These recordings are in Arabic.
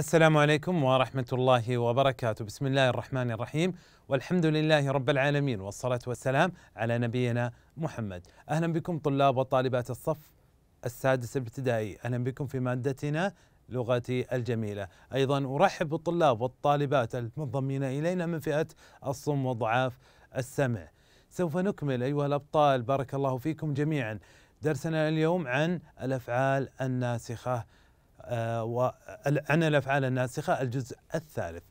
السلام عليكم ورحمة الله وبركاته، بسم الله الرحمن الرحيم، والحمد لله رب العالمين والصلاة والسلام على نبينا محمد. أهلا بكم طلاب وطالبات الصف السادس الابتدائي، أهلا بكم في مادتنا لغتي الجميلة أيضا أرحب بالطلاب والطالبات المنضمين إلينا من فئة الصم وضعاف السمع سوف نكمل أيها الأبطال بارك الله فيكم جميعا درسنا اليوم عن الأفعال الناسخة عن آه، الافعال الناسخه الجزء الثالث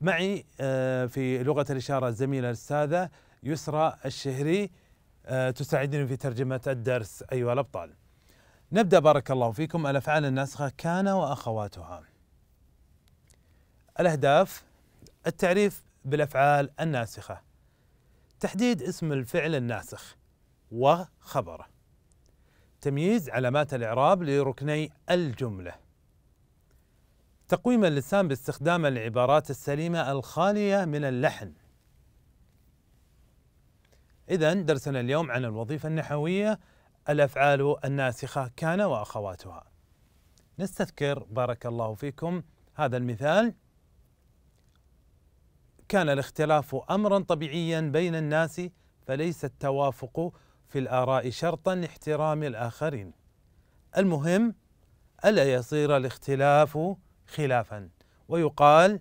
معي آه، في لغه الاشاره الزميله الاستاذه يسرى الشهري آه، تساعدني في ترجمه الدرس ايها الابطال نبدا بارك الله فيكم الافعال الناسخه كان واخواتها الاهداف التعريف بالافعال الناسخه تحديد اسم الفعل الناسخ وخبره تمييز علامات الاعراب لركني الجمله تقويم اللسان باستخدام العبارات السليمة الخالية من اللحن إذا درسنا اليوم عن الوظيفة النحوية الأفعال الناسخة كان وأخواتها نستذكر بارك الله فيكم هذا المثال كان الاختلاف أمرا طبيعيا بين الناس فليس التوافق في الآراء شرطا لاحترام الآخرين المهم ألا يصير الاختلاف خلافا ويقال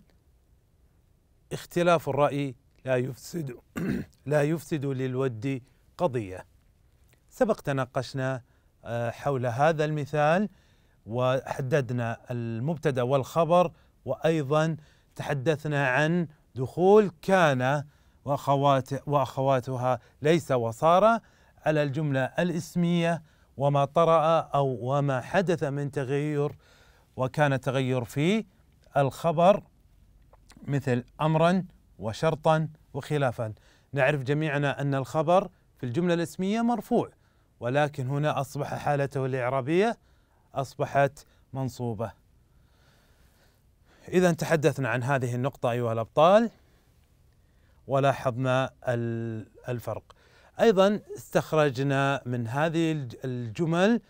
اختلاف الرأي لا يفسد لا يفسد للود قضية سبق تناقشنا آه، حول هذا المثال وحددنا المبتدا والخبر وايضا تحدثنا عن دخول كان واخوات واخواتها ليس وصار على الجمله الاسميه وما طرأ او وما حدث من تغير وكان تغير في الخبر مثل امرا وشرطا وخلافا نعرف جميعنا ان الخبر في الجمله الاسميه مرفوع ولكن هنا اصبح حالته الاعرابيه اصبحت منصوبه اذا تحدثنا عن هذه النقطه ايها الابطال ولاحظنا الفرق ايضا استخرجنا من هذه الجمل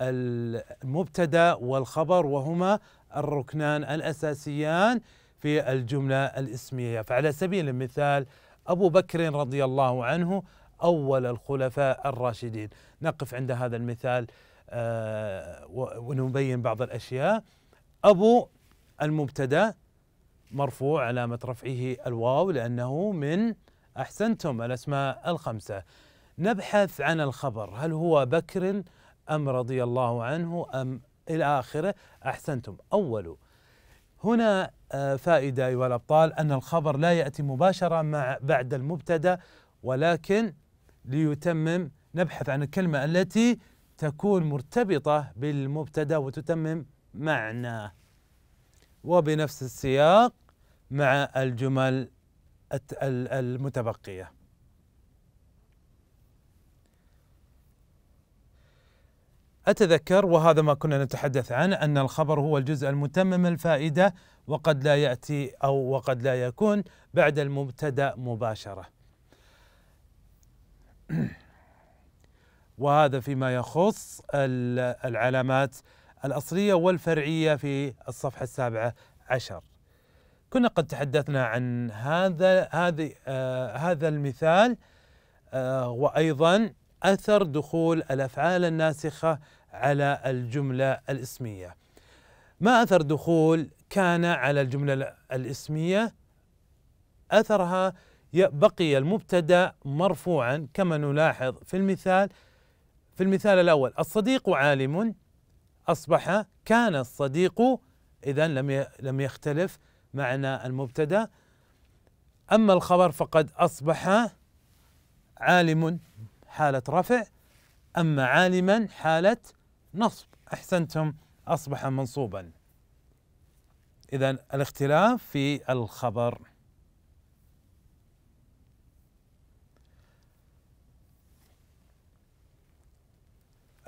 المبتدا والخبر وهما الركنان الاساسيان في الجمله الاسميه فعلى سبيل المثال ابو بكر رضي الله عنه اول الخلفاء الراشدين نقف عند هذا المثال آه، ونبين بعض الاشياء ابو المبتدا مرفوع علامه رفعه الواو لانه من احسنتم الاسماء الخمسه نبحث عن الخبر هل هو بكر أم رضي الله عنه أم إلى آخره أحسنتم أول هنا آه، فائدة أيها الأبطال أن الخبر لا يأتي مباشرة مع بعد المبتدأ ولكن ليتمم نبحث عن الكلمة التي تكون مرتبطة بالمبتدأ وتتمم معناه وبنفس السياق مع الجمل المتبقية أتذكر وهذا ما كنا نتحدث عنه أن الخبر هو الجزء المتمم الفائدة وقد لا يأتي أو وقد لا يكون بعد المبتدأ مباشرة وهذا فيما يخص العلامات الأصلية والفرعية في الصفحة السابعة عشر كنا قد تحدثنا عن هذا هذه آه هذا المثال آه وأيضا اثر دخول الافعال الناسخه على الجمله الاسميه. ما اثر دخول كان على الجمله الاسميه اثرها بقي المبتدا مرفوعا كما نلاحظ في المثال في المثال الاول الصديق عالم اصبح كان الصديق اذا لم لم يختلف معنى المبتدا اما الخبر فقد اصبح عالم حالة رفع أما عالما حالة نصب أحسنتم أصبح منصوبا إذا الاختلاف في الخبر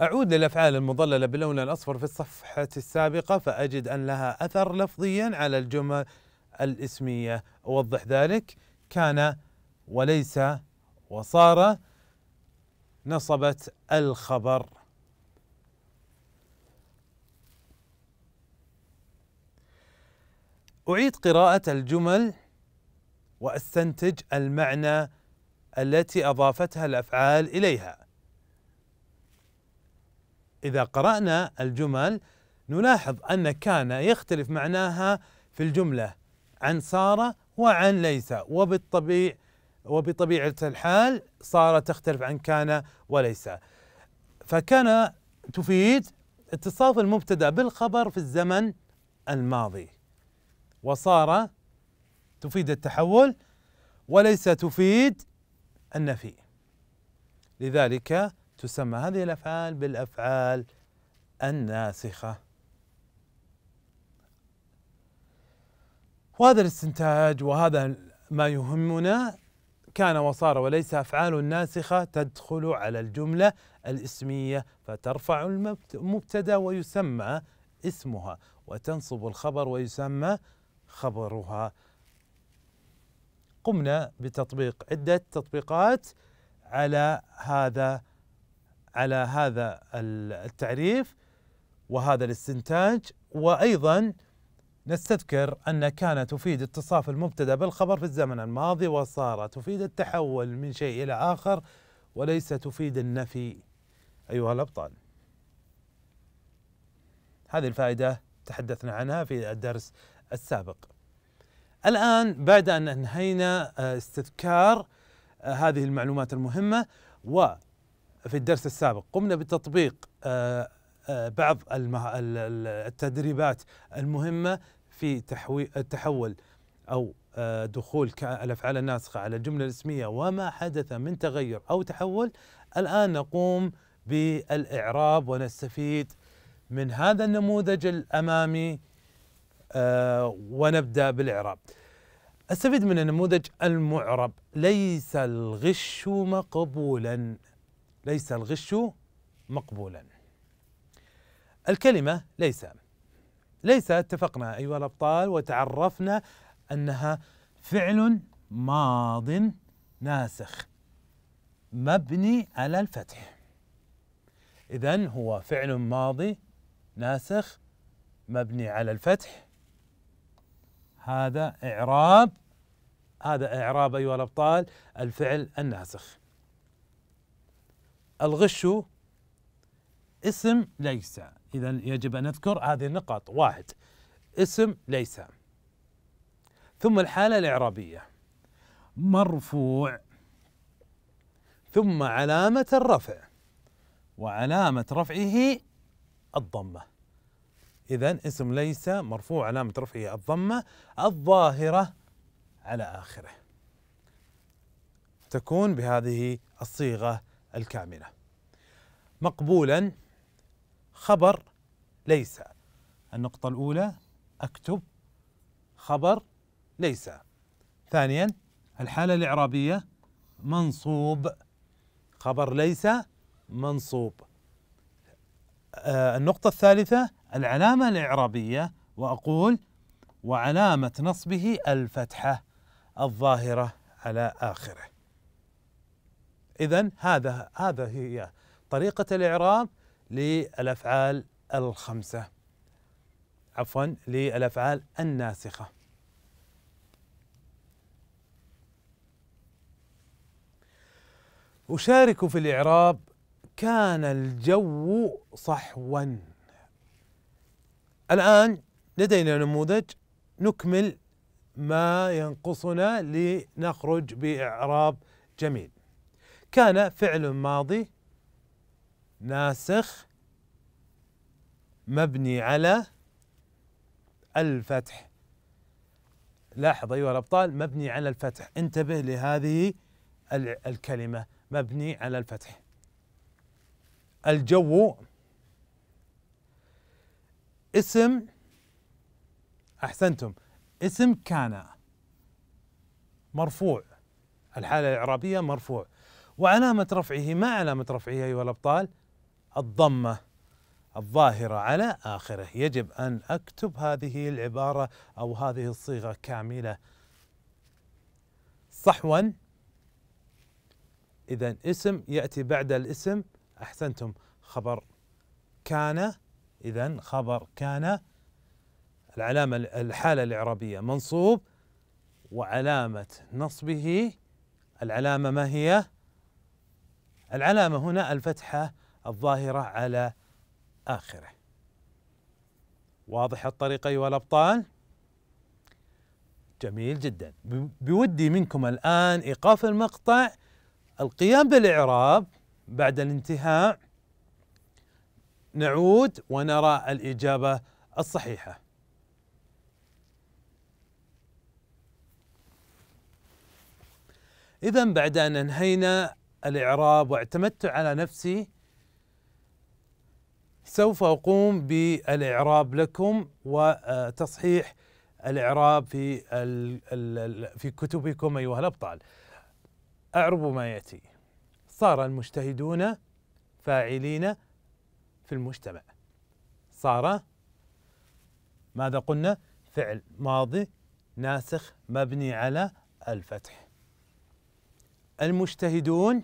أعود للأفعال المضللة باللون الأصفر في الصفحة السابقة فأجد أن لها أثر لفظيا على الجمل الإسمية أوضح ذلك كان وليس وصار نصبت الخبر أعيد قراءة الجمل وأستنتج المعنى التي أضافتها الأفعال إليها إذا قرأنا الجمل نلاحظ أن كان يختلف معناها في الجملة عن سارة وعن ليس وبالطبيعي وبطبيعة الحال صارت تختلف عن كان وليس فكان تفيد اتصاف المبتدا بالخبر في الزمن الماضي وصار تفيد التحول وليس تفيد النفي لذلك تسمى هذه الافعال بالافعال الناسخه وهذا الاستنتاج وهذا ما يهمنا كان وصار وليس أفعال ناسخة تدخل على الجملة الاسمية فترفع المبتدأ ويسمى اسمها وتنصب الخبر ويسمى خبرها قمنا بتطبيق عدة تطبيقات على هذا على هذا التعريف وهذا الاستنتاج وأيضا نستذكر أن كانت تفيد اتصاف المبتدأ بالخبر في الزمن الماضي وصارت تفيد التحول من شيء إلى آخر وليس تفيد النفي أيها الأبطال هذه الفائدة تحدثنا عنها في الدرس السابق الآن بعد أن أنهينا آه، استذكار آه، هذه المعلومات المهمة وفي الدرس السابق قمنا بتطبيق آه، بعض التدريبات المهمة في التحول أو آه، دخول الأفعال الناسخة على الجملة الاسمية وما حدث من تغير أو تحول الآن نقوم بالإعراب ونستفيد من هذا النموذج الأمامي آه، ونبدأ بالإعراب استفيد من النموذج المعرب ليس الغش مقبولا ليس الغش مقبولا الكلمة ليس ليس اتفقنا أيها الأبطال وتعرفنا أنها فعل ماض ناسخ مبني على الفتح إذا هو فعل ماضي ناسخ مبني على الفتح هذا إعراب هذا إعراب أيها الأبطال الفعل الناسخ الغش اسم ليس إذا يجب أن نذكر هذه النقاط واحد اسم ليس ثم الحالة الإعرابية مرفوع ثم علامة الرفع وعلامة رفعه الضمة إذا اسم ليس مرفوع علامة رفعه الضمة الظاهرة على آخره تكون بهذه الصيغة الكاملة مقبولا خبر ليس النقطة الأولى أكتب خبر ليس ثانيا الحالة الإعرابية منصوب خبر ليس منصوب آه، النقطة الثالثة العلامة الإعرابية وأقول وعلامة نصبه الفتحة الظاهرة على آخره إذا هذا هذا هي طريقة الإعراب للافعال الخمسه عفوا للافعال الناسخه أشارك في الإعراب كان الجو صحوا الآن لدينا نموذج نكمل ما ينقصنا لنخرج بإعراب جميل كان فعل ماضي ناسخ مبني على الفتح لاحظ أيها الأبطال مبني على الفتح انتبه لهذه الكلمة مبني على الفتح الجو اسم أحسنتم اسم كان مرفوع الحالة الإعرابية مرفوع وعلامة رفعه ما علامة رفعه أيها الأبطال الضمه الظاهره على اخره يجب ان اكتب هذه العباره او هذه الصيغه كامله صحوا اذا اسم ياتي بعد الاسم احسنتم خبر كان اذا خبر كان العلامه الحاله الاعرابيه منصوب وعلامه نصبه العلامه ما هي العلامه هنا الفتحه الظاهرة على آخره واضح الطريق أيها الأبطال؟ جميل جدا بودي منكم الآن إيقاف المقطع القيام بالإعراب بعد الانتهاء نعود ونرى الإجابة الصحيحة إذا بعد أن أنهينا الإعراب واعتمدت على نفسي سوف أقوم بالإعراب لكم وتصحيح الإعراب في في كتبكم أيها الأبطال أعرب ما يأتي صار المجتهدون فاعلين في المجتمع صار ماذا قلنا فعل ماضي ناسخ مبني على الفتح المجتهدون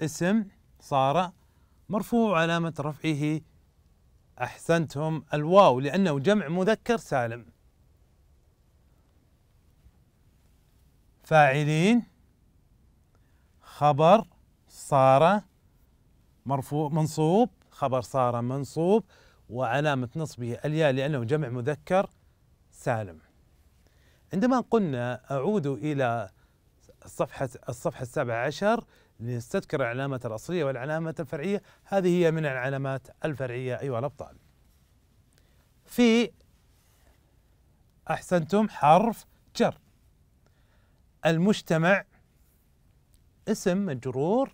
اسم صار مرفوع علامة رفعه أحسنتم الواو لأنه جمع مذكر سالم فاعلين خبر صار مرفوع منصوب خبر صار منصوب وعلامة نصبه الياء لأنه جمع مذكر سالم عندما قلنا أعود إلى الصفحة الصفحة السابعة عشر لنستذكر العلامة الأصلية والعلامة الفرعية هذه هي من العلامات الفرعية أيها الأبطال في أحسنتم حرف جر المجتمع اسم مجرور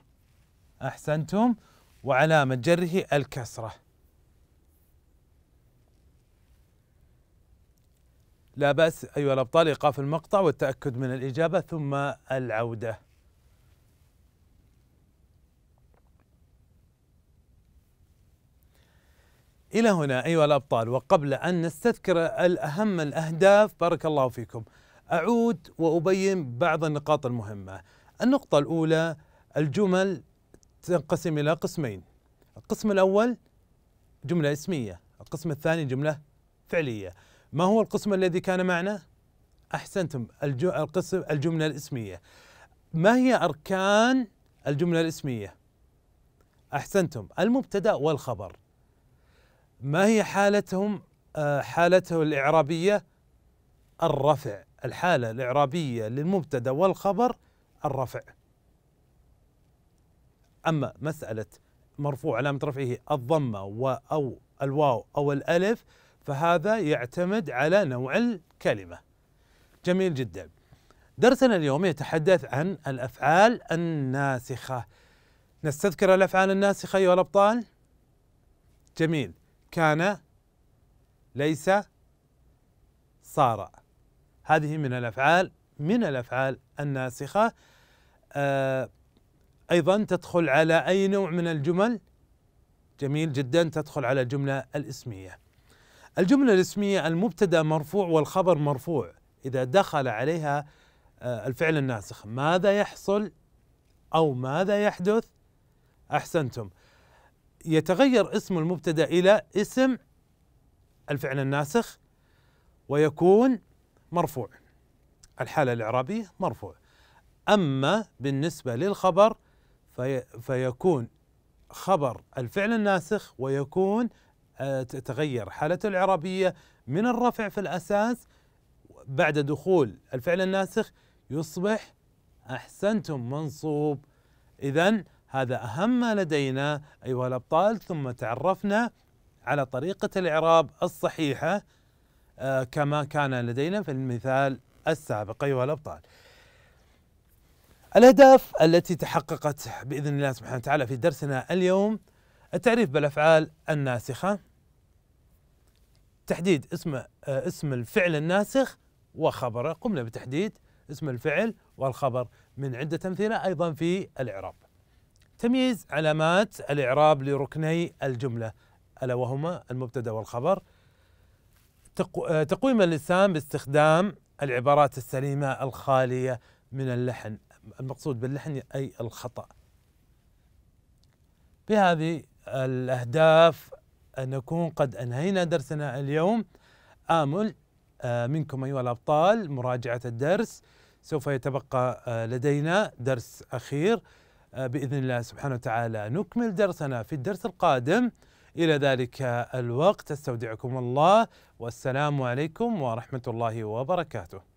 أحسنتم وعلامة جره الكسرة لا بأس أيها الأبطال إيقاف المقطع والتأكد من الإجابة ثم العودة إلى هنا أيها الأبطال وقبل أن نستذكر الأهم الأهداف بارك الله فيكم أعود وأبين بعض النقاط المهمة النقطة الأولى الجمل تنقسم إلى قسمين القسم الأول جملة اسمية القسم الثاني جملة فعلية ما هو القسم الذي كان معنا؟ أحسنتم القسم الجملة الاسمية ما هي أركان الجملة الاسمية؟ أحسنتم المبتدأ والخبر ما هي حالتهم آه، حالته الإعرابية الرفع الحالة الإعرابية للمبتدأ والخبر الرفع أما مسألة مرفوع علامة رفعه الضمة أو الواو أو الألف فهذا يعتمد على نوع الكلمة جميل جدا درسنا اليوم يتحدث عن الأفعال الناسخة نستذكر الأفعال الناسخة أيها الأبطال جميل كان ليس صار هذه من الافعال من الافعال الناسخه آه ايضا تدخل على اي نوع من الجمل جميل جدا تدخل على الجمله الاسميه الجمله الاسميه المبتدا مرفوع والخبر مرفوع اذا دخل عليها آه الفعل الناسخ ماذا يحصل او ماذا يحدث احسنتم يتغير اسم المبتدا الى اسم الفعل الناسخ ويكون مرفوع الحاله الاعرابيه مرفوع اما بالنسبه للخبر في فيكون خبر الفعل الناسخ ويكون آه، تتغير حالته الإعرابية من الرفع في الأساس بعد دخول الفعل الناسخ يصبح أحسنتم منصوب إذا هذا أهم ما لدينا أيها الأبطال ثم تعرفنا على طريقة الإعراب الصحيحة آه، كما كان لدينا في المثال السابق أيها الأبطال الأهداف التي تحققت بإذن الله سبحانه وتعالى في درسنا اليوم التعريف بالأفعال الناسخة تحديد اسم آه، اسم الفعل الناسخ وخبره قمنا بتحديد اسم الفعل والخبر من عدة أمثلة أيضا في الإعراب تمييز علامات الإعراب لركني الجملة ألا وهما المبتدأ والخبر آه، تقويم اللسان باستخدام العبارات السليمة الخالية من اللحن المقصود باللحن أي الخطأ بهذه الأهداف أن نكون قد أنهينا درسنا اليوم آمل آه، منكم أيها الأبطال مراجعة الدرس سوف يتبقى آه، لدينا درس أخير آه، باذن الله سبحانه وتعالى نكمل درسنا في الدرس القادم الى ذلك الوقت استودعكم الله والسلام عليكم ورحمه الله وبركاته